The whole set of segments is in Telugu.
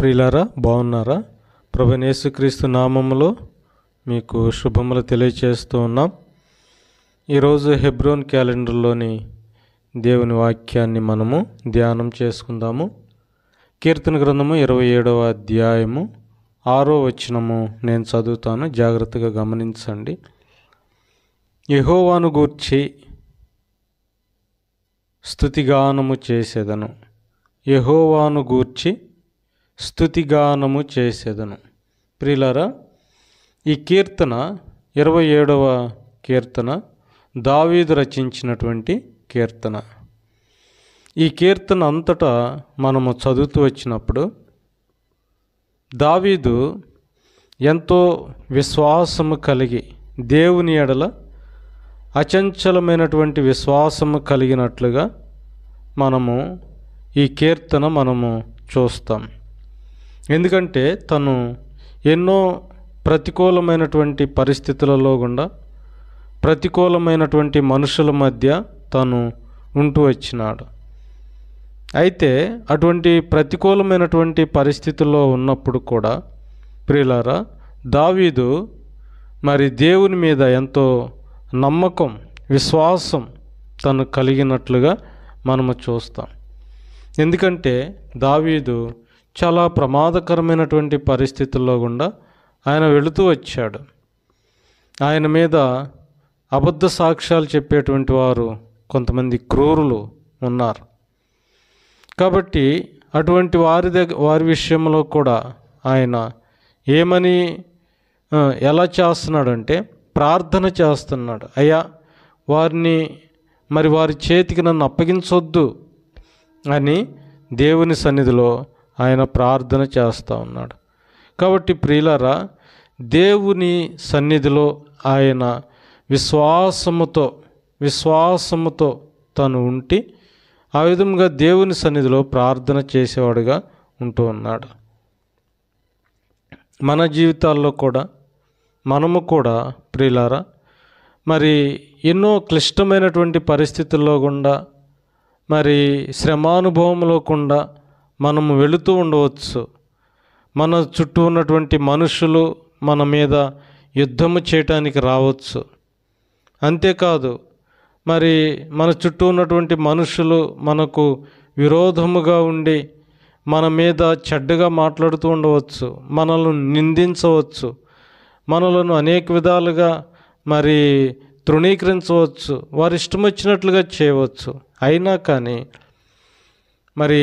ప్రియులారా బాగున్నారా ప్రభు యేసుక్రీస్తు నామములో మీకు శుభములు తెలియచేస్తూ ఉన్నాం ఈరోజు హెబ్రోన్ క్యాలెండర్లోని దేవుని వాక్యాన్ని మనము ధ్యానం చేసుకుందాము కీర్తన గ్రంథము ఇరవై ఏడవ అధ్యాయము ఆరో వచనము నేను చదువుతాను జాగ్రత్తగా గమనించండి యహోవాను గూర్చి స్థుతిగానము చేసేదను యహోవాను గూర్చి స్థుతిగానము చేసేదను ప్రిలరా ఈ కీర్తన ఇరవై ఏడవ కీర్తన దావీదు రచించినటువంటి కీర్తన ఈ కీర్తన అంతటా మనము చదువుతూ వచ్చినప్పుడు దావీదు ఎంతో విశ్వాసము కలిగి దేవుని ఎడల అచంచలమైనటువంటి విశ్వాసము కలిగినట్లుగా మనము ఈ కీర్తన మనము చూస్తాం ఎందుకంటే తను ఎన్నో ప్రతికూలమైనటువంటి పరిస్థితులలో గుండా ప్రతికూలమైనటువంటి మనుషుల మధ్య తను ఉంటూ వచ్చినాడు అయితే అటువంటి ప్రతికూలమైనటువంటి పరిస్థితుల్లో ఉన్నప్పుడు కూడా ప్రియులారా దావీదు మరి దేవుని మీద ఎంతో నమ్మకం విశ్వాసం తను కలిగినట్లుగా మనము చూస్తాం ఎందుకంటే దావీదు చాలా ప్రమాదకరమైనటువంటి పరిస్థితుల్లో గుండా ఆయన వెళుతూ వచ్చాడు ఆయన మీద అబద్ధ సాక్ష్యాలు చెప్పేటువంటి వారు కొంతమంది క్రూరులు ఉన్నారు కాబట్టి అటువంటి వారి దగ్గర వారి విషయంలో కూడా ఆయన ఏమని ఎలా చేస్తున్నాడంటే ప్రార్థన చేస్తున్నాడు అయ్యా వారిని మరి వారి చేతికి నన్ను అప్పగించొద్దు అని దేవుని సన్నిధిలో ఆయన ప్రార్థన చేస్తూ ఉన్నాడు కాబట్టి ప్రియులరా దేవుని సన్నిధిలో ఆయన విశ్వాసముతో విశ్వాసముతో తను ఉంటి ఆ విధంగా దేవుని సన్నిధిలో ప్రార్థన చేసేవాడుగా ఉంటూ ఉన్నాడు మన జీవితాల్లో కూడా మనము కూడా ప్రియులారా మరి ఎన్నో క్లిష్టమైనటువంటి పరిస్థితుల్లో గుండా మరి శ్రమానుభవంలో కూడా మనం వెళుతూ ఉండవచ్చు మన చుట్టూ ఉన్నటువంటి మనుషులు మన మీద యుద్ధము చేయటానికి రావచ్చు అంతేకాదు మరి మన చుట్టూ ఉన్నటువంటి మనుషులు మనకు విరోధముగా ఉండి మన మీద చెడ్డగా మాట్లాడుతూ ఉండవచ్చు మనల్ని నిందించవచ్చు మనలను అనేక విధాలుగా మరి తృణీకరించవచ్చు వారు ఇష్టం వచ్చినట్లుగా చేయవచ్చు అయినా కానీ మరి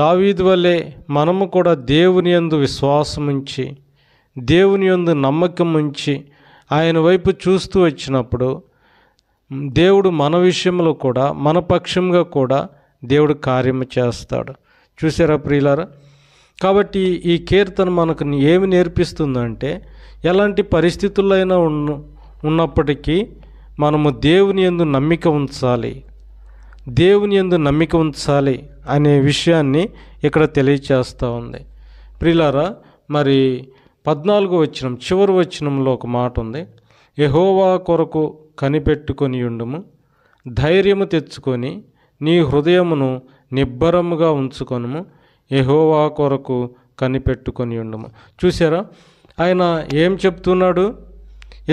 దావీదు వల్లే మనము కూడా దేవుని యందు ఉంచి దేవుని యందు నమ్మకం ఉంచి ఆయన వైపు చూస్తూ వచ్చినప్పుడు దేవుడు మన విషయంలో కూడా మన పక్షంగా కూడా దేవుడు కార్యము చేస్తాడు చూసారా ప్రియులారా కాబట్టి ఈ కీర్తన మనకు ఏమి నేర్పిస్తుందంటే ఎలాంటి పరిస్థితుల్లో అయినా ఉన్నప్పటికీ మనము దేవుని ఎందు నమ్మిక ఉంచాలి దేవుని ఎందు నమ్మిక ఉంచాలి అనే విషయాన్ని ఇక్కడ తెలియచేస్తూ ఉంది ప్రిలారా మరి పద్నాలుగో వచ్చినం చివరి వచ్చినంలో ఒక మాట ఉంది యహోవా కొరకు కనిపెట్టుకొని ఉండుము ధైర్యము తెచ్చుకొని నీ హృదయమును నిబ్బరముగా ఉంచుకొనుము యహోవా కొరకు కనిపెట్టుకొని ఉండుము చూసారా ఆయన ఏం చెప్తున్నాడు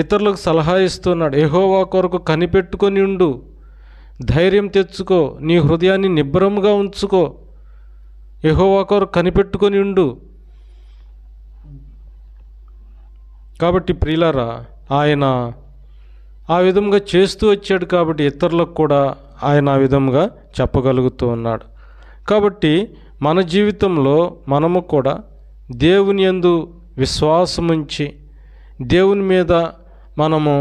ఇతరులకు సలహా ఇస్తున్నాడు యహోవా కొరకు కనిపెట్టుకొని ఉండు ధైర్యం తెచ్చుకో నీ హృదయాన్ని నిబ్బరముగా ఉంచుకో యహోవాకోరు కనిపెట్టుకొని ఉండు కాబట్టి ప్రియులారా ఆయన ఆ విధంగా చేస్తూ వచ్చాడు కాబట్టి ఇతరులకు కూడా ఆయన ఆ విధంగా చెప్పగలుగుతూ ఉన్నాడు కాబట్టి మన జీవితంలో మనము కూడా దేవుని యందు విశ్వాసముంచి దేవుని మీద మనము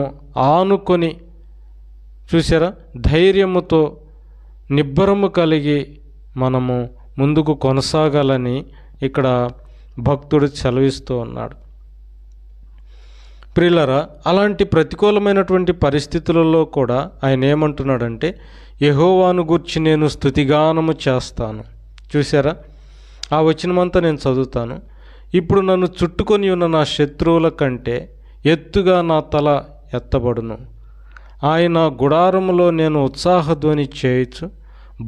ఆనుకొని చూసారా ధైర్యముతో నిబ్బరము కలిగి మనము ముందుకు కొనసాగాలని ఇక్కడ భక్తుడు చలవిస్తూ ఉన్నాడు ప్రిలరా అలాంటి ప్రతికూలమైనటువంటి పరిస్థితులలో కూడా ఆయన ఏమంటున్నాడంటే యహోవాను గుర్చి నేను స్థుతిగానము చేస్తాను చూసారా ఆ వచనమంతా నేను చదువుతాను ఇప్పుడు నన్ను చుట్టుకొని ఉన్న నా శత్రువుల కంటే ఎత్తుగా నా తల ఎత్తబడును ఆయన గుడారములో నేను ఉత్సాహధ్వని చేయొచ్చు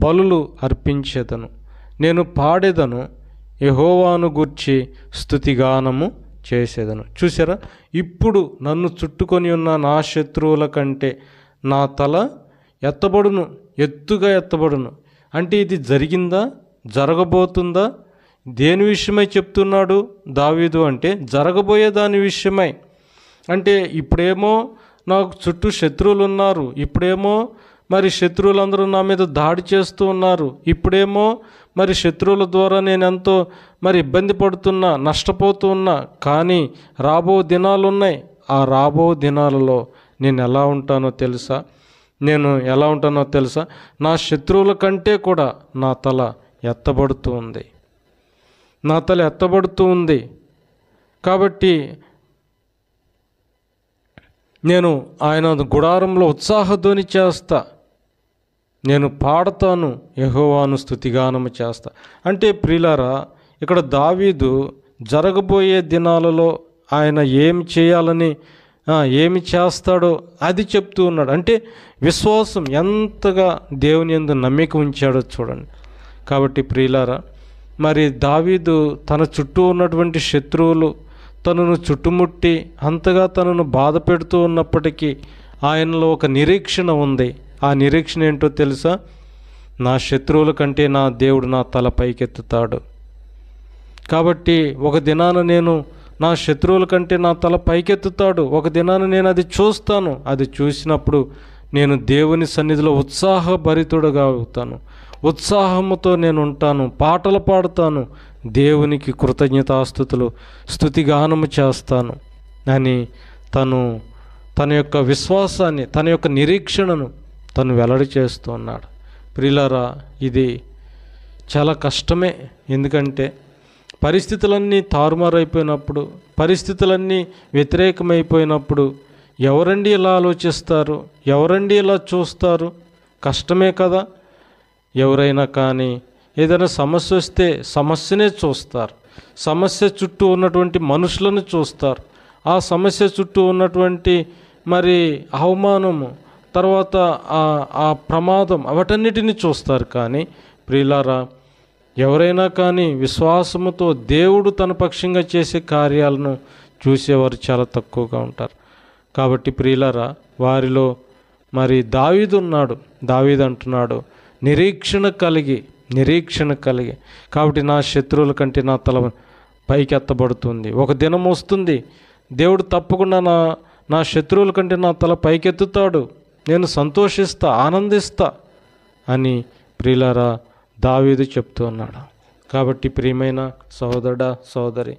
బలులు అర్పించేదను నేను పాడేదను యహోవాను గూర్చి స్థుతిగానము చేసేదను చూసారా ఇప్పుడు నన్ను చుట్టుకొని ఉన్న నా శత్రువుల కంటే నా తల ఎత్తబడును ఎత్తుగా ఎత్తబడును అంటే ఇది జరిగిందా జరగబోతుందా దేని విషయమై చెప్తున్నాడు దావీదు అంటే జరగబోయే దాని విషయమై అంటే ఇప్పుడేమో నాకు చుట్టూ శత్రువులు ఉన్నారు ఇప్పుడేమో మరి శత్రువులందరూ నా మీద దాడి చేస్తూ ఉన్నారు ఇప్పుడేమో మరి శత్రువుల ద్వారా నేను ఎంతో మరి ఇబ్బంది పడుతున్నా నష్టపోతూ ఉన్నా కానీ రాబో దినాలు ఉన్నాయి ఆ రాబో దినాలలో నేను ఎలా ఉంటానో తెలుసా నేను ఎలా ఉంటానో తెలుసా నా శత్రువుల కంటే కూడా నా తల ఎత్తబడుతూ ఉంది నా తల ఎత్తబడుతూ ఉంది కాబట్టి నేను ఆయన గుడారంలో ఉత్సాహధ్వని చేస్తా నేను పాడతాను యహోవాను స్థుతిగానము చేస్తా అంటే ప్రిలారా ఇక్కడ దావీదు జరగబోయే దినాలలో ఆయన ఏం చేయాలని ఏమి చేస్తాడో అది చెప్తూ ఉన్నాడు అంటే విశ్వాసం ఎంతగా దేవుని ఎందు నమ్మిక ఉంచాడో చూడండి కాబట్టి ప్రియులారా మరి దావీదు తన చుట్టూ ఉన్నటువంటి శత్రువులు తనను చుట్టుముట్టి అంతగా తనను బాధ పెడుతూ ఉన్నప్పటికీ ఆయనలో ఒక నిరీక్షణ ఉంది ఆ నిరీక్షణ ఏంటో తెలుసా నా శత్రువుల కంటే నా దేవుడు నా తల పైకెత్తుతాడు కాబట్టి ఒక దినాన నేను నా శత్రువుల కంటే నా తల పైకెత్తుతాడు ఒక దినాన నేను అది చూస్తాను అది చూసినప్పుడు నేను దేవుని సన్నిధిలో ఉత్సాహభరితుడుగా అవుతాను ఉత్సాహముతో నేను ఉంటాను పాటలు పాడుతాను దేవునికి కృతజ్ఞతాస్థుతులు స్థుతిగానము చేస్తాను అని తను తన యొక్క విశ్వాసాన్ని తన యొక్క నిరీక్షణను తను వెల్లడి చేస్తూ ఉన్నాడు ప్రిలరా ఇది చాలా కష్టమే ఎందుకంటే పరిస్థితులన్నీ తారుమారైపోయినప్పుడు పరిస్థితులన్నీ వ్యతిరేకమైపోయినప్పుడు ఎవరండి ఇలా ఆలోచిస్తారు ఎవరండి ఇలా చూస్తారు కష్టమే కదా ఎవరైనా కానీ ఏదైనా సమస్య వస్తే సమస్యనే చూస్తారు సమస్య చుట్టూ ఉన్నటువంటి మనుషులను చూస్తారు ఆ సమస్య చుట్టూ ఉన్నటువంటి మరి అవమానము తర్వాత ఆ ప్రమాదం వాటన్నిటిని చూస్తారు కానీ ప్రియులారా ఎవరైనా కానీ విశ్వాసముతో దేవుడు తన పక్షంగా చేసే కార్యాలను చూసేవారు చాలా తక్కువగా ఉంటారు కాబట్టి ప్రియులారా వారిలో మరి దావీదున్నాడు దావీదు అంటున్నాడు నిరీక్షణ కలిగి నిరీక్షణ కలిగి కాబట్టి నా శత్రువుల కంటే నా తల పైకి ఎత్తబడుతుంది ఒక దినం వస్తుంది దేవుడు తప్పకుండా నా నా శత్రువుల కంటే నా తల పైకెత్తుతాడు నేను సంతోషిస్తా ఆనందిస్తా అని ప్రియులారా దావీదు చెప్తూ ఉన్నాడు కాబట్టి ప్రియమైన సోదరుడ సోదరి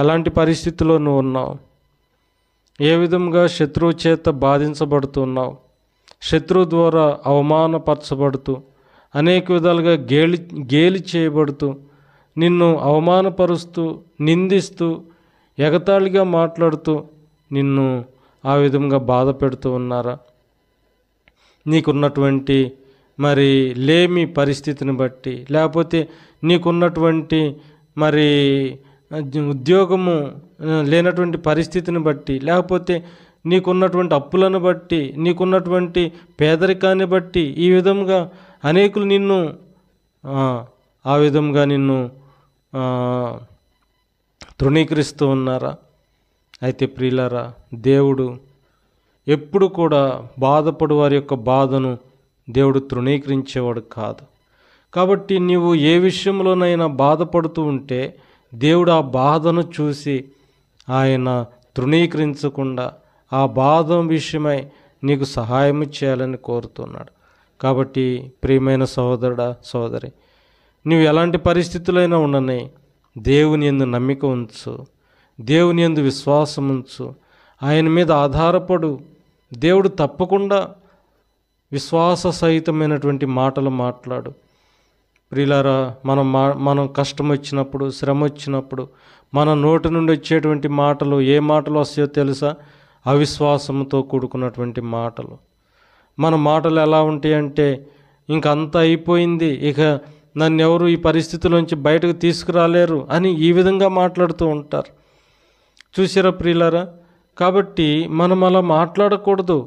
ఎలాంటి పరిస్థితిలో నువ్వు ఉన్నావు ఏ విధంగా శత్రువు చేత బాధించబడుతున్నావు శత్రువు ద్వారా అవమానపరచబడుతూ అనేక విధాలుగా గేలి గేలి చేయబడుతూ నిన్ను అవమానపరుస్తూ నిందిస్తూ ఎగతాళిగా మాట్లాడుతూ నిన్ను ఆ విధంగా బాధ పెడుతూ ఉన్నారా నీకున్నటువంటి మరి లేమి పరిస్థితిని బట్టి లేకపోతే నీకున్నటువంటి మరి ఉద్యోగము లేనటువంటి పరిస్థితిని బట్టి లేకపోతే నీకున్నటువంటి అప్పులను బట్టి నీకున్నటువంటి పేదరికాన్ని బట్టి ఈ విధంగా అనేకులు నిన్ను ఆ విధంగా నిన్ను తృణీకరిస్తూ ఉన్నారా అయితే ప్రియులారా దేవుడు ఎప్పుడు కూడా బాధపడు వారి యొక్క బాధను దేవుడు తృణీకరించేవాడు కాదు కాబట్టి నీవు ఏ విషయంలోనైనా బాధపడుతూ ఉంటే దేవుడు ఆ బాధను చూసి ఆయన తృణీకరించకుండా ఆ బాధ విషయమై నీకు సహాయం చేయాలని కోరుతున్నాడు కాబట్టి ప్రియమైన సోదరుడ సహోదరి నువ్వు ఎలాంటి పరిస్థితులైనా ఉండని దేవుని ఎందు నమ్మిక ఉంచు దేవుని ఎందు విశ్వాసం ఉంచు ఆయన మీద ఆధారపడు దేవుడు తప్పకుండా విశ్వాస సహితమైనటువంటి మాటలు మాట్లాడు ప్రిలారా మనం మా మనం కష్టం వచ్చినప్పుడు శ్రమ వచ్చినప్పుడు మన నోటి నుండి వచ్చేటువంటి మాటలు ఏ మాటలు వస్తాయో తెలుసా అవిశ్వాసంతో కూడుకున్నటువంటి మాటలు మన మాటలు ఎలా ఉంటాయి అంటే ఇంకంతా అయిపోయింది ఇక నన్ను ఎవరు ఈ పరిస్థితిలోంచి బయటకు తీసుకురాలేరు అని ఈ విధంగా మాట్లాడుతూ ఉంటారు చూసారా ప్రియులారా కాబట్టి మనం అలా మాట్లాడకూడదు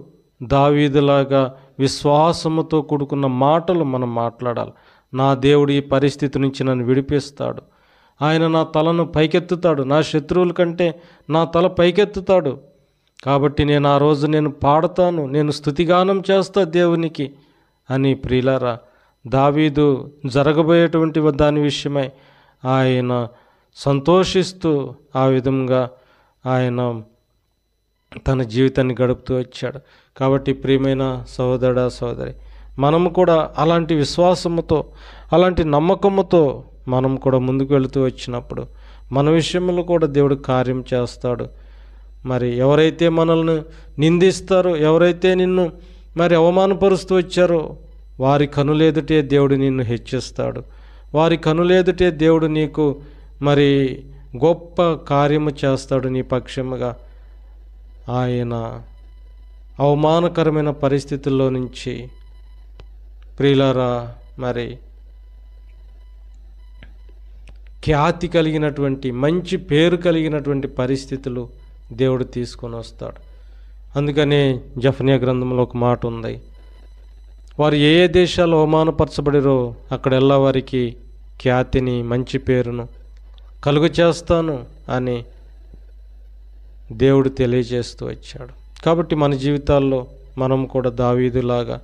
దావీదులాగా విశ్వాసముతో కూడుకున్న మాటలు మనం మాట్లాడాలి నా దేవుడు ఈ పరిస్థితి నుంచి నన్ను విడిపిస్తాడు ఆయన నా తలను పైకెత్తుతాడు నా శత్రువుల కంటే నా తల పైకెత్తుతాడు కాబట్టి నేను ఆ రోజు నేను పాడతాను నేను స్థుతిగానం చేస్తా దేవునికి అని ప్రియులారా దావీదు జరగబోయేటువంటి దాని విషయమై ఆయన సంతోషిస్తూ ఆ విధంగా ఆయన తన జీవితాన్ని గడుపుతూ వచ్చాడు కాబట్టి ప్రియమైన సహోదరుడ సోదరి మనము కూడా అలాంటి విశ్వాసముతో అలాంటి నమ్మకముతో మనం కూడా ముందుకు వెళుతూ వచ్చినప్పుడు మన విషయంలో కూడా దేవుడు కార్యం చేస్తాడు మరి ఎవరైతే మనల్ని నిందిస్తారో ఎవరైతే నిన్ను మరి అవమానపరుస్తూ వచ్చారో వారి కనులేదుటే దేవుడు నిన్ను హెచ్చిస్తాడు వారి కనులేదుటే దేవుడు నీకు మరి గొప్ప కార్యము చేస్తాడు నీ పక్షముగా ఆయన అవమానకరమైన పరిస్థితుల్లో నుంచి ప్రియులారా మరి ఖ్యాతి కలిగినటువంటి మంచి పేరు కలిగినటువంటి పరిస్థితులు దేవుడు తీసుకొని వస్తాడు అందుకని జఫనియా గ్రంథంలో ఒక మాట ఉంది వారు ఏ ఏ దేశాలు అవమానపరచబడిరో అక్కడెల్లా వారికి ఖ్యాతిని మంచి పేరును కలుగు చేస్తాను అని దేవుడు తెలియజేస్తూ వచ్చాడు కాబట్టి మన జీవితాల్లో మనం కూడా దావీదులాగా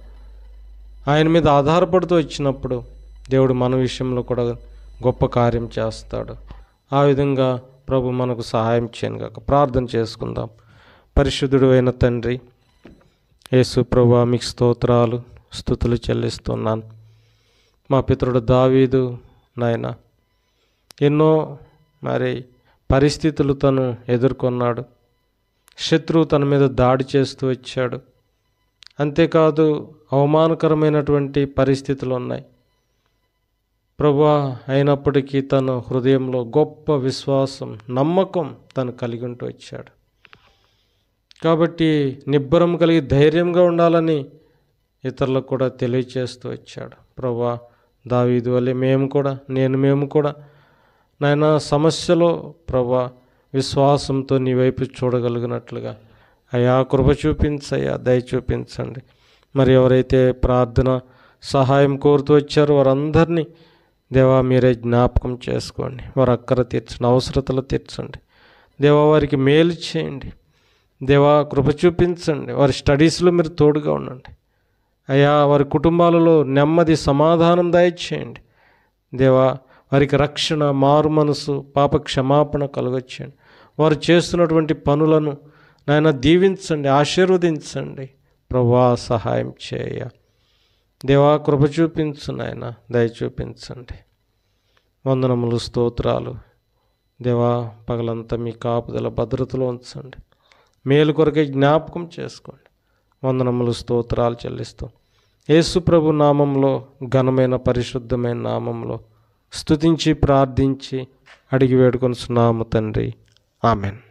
ఆయన మీద ఆధారపడుతూ వచ్చినప్పుడు దేవుడు మన విషయంలో కూడా గొప్ప కార్యం చేస్తాడు ఆ విధంగా ప్రభు మనకు సహాయం చేయను కాక ప్రార్థన చేసుకుందాం పరిశుద్ధుడు అయిన తండ్రి యేసు ప్రభు మీకు స్తోత్రాలు స్థుతులు చెల్లిస్తున్నాను మా పితృడు దావీదు నాయన ఎన్నో మరి పరిస్థితులు తను ఎదుర్కొన్నాడు శత్రువు తన మీద దాడి చేస్తూ వచ్చాడు అంతేకాదు అవమానకరమైనటువంటి పరిస్థితులు ఉన్నాయి ప్రభా అయినప్పటికీ తన హృదయంలో గొప్ప విశ్వాసం నమ్మకం తను కలిగి ఉంటూ వచ్చాడు కాబట్టి నిబ్బరం కలిగి ధైర్యంగా ఉండాలని ఇతరులకు కూడా తెలియచేస్తూ వచ్చాడు ప్రభా దావీది వల్లే మేము కూడా నేను మేము కూడా నాయన సమస్యలో ప్రభా విశ్వాసంతో నీ వైపు చూడగలిగినట్లుగా అయా కృప చూపించయ్యా దయ చూపించండి మరి ఎవరైతే ప్రార్థన సహాయం కోరుతూ వచ్చారో వారందరినీ దేవా మీరే జ్ఞాపకం చేసుకోండి వారు అక్కర తీర్చండి అవసరతలు తీర్చండి దేవా వారికి మేలు చేయండి దేవా కృప చూపించండి వారి స్టడీస్లో మీరు తోడుగా ఉండండి అయ్యా వారి కుటుంబాలలో నెమ్మది సమాధానం దయచేయండి దేవా వారికి రక్షణ మారు మనసు పాప క్షమాపణ కలుగొచ్చేయండి వారు చేస్తున్నటువంటి పనులను నాయన దీవించండి ఆశీర్వదించండి ప్రభా సహాయం చేయ దేవా కృప చూపించు నాయన దయ చూపించండి వందనములు స్తోత్రాలు దేవా పగలంతా మీ కాపుదల భద్రతలో ఉంచండి మేలు కొరకే జ్ఞాపకం చేసుకోండి వందనములు స్తోత్రాలు చెల్లిస్తూ యేసుప్రభు నామంలో ఘనమైన పరిశుద్ధమైన నామంలో స్తుతించి ప్రార్థించి అడిగి వేడుకొని సున్నాము తండ్రి ఆమెన్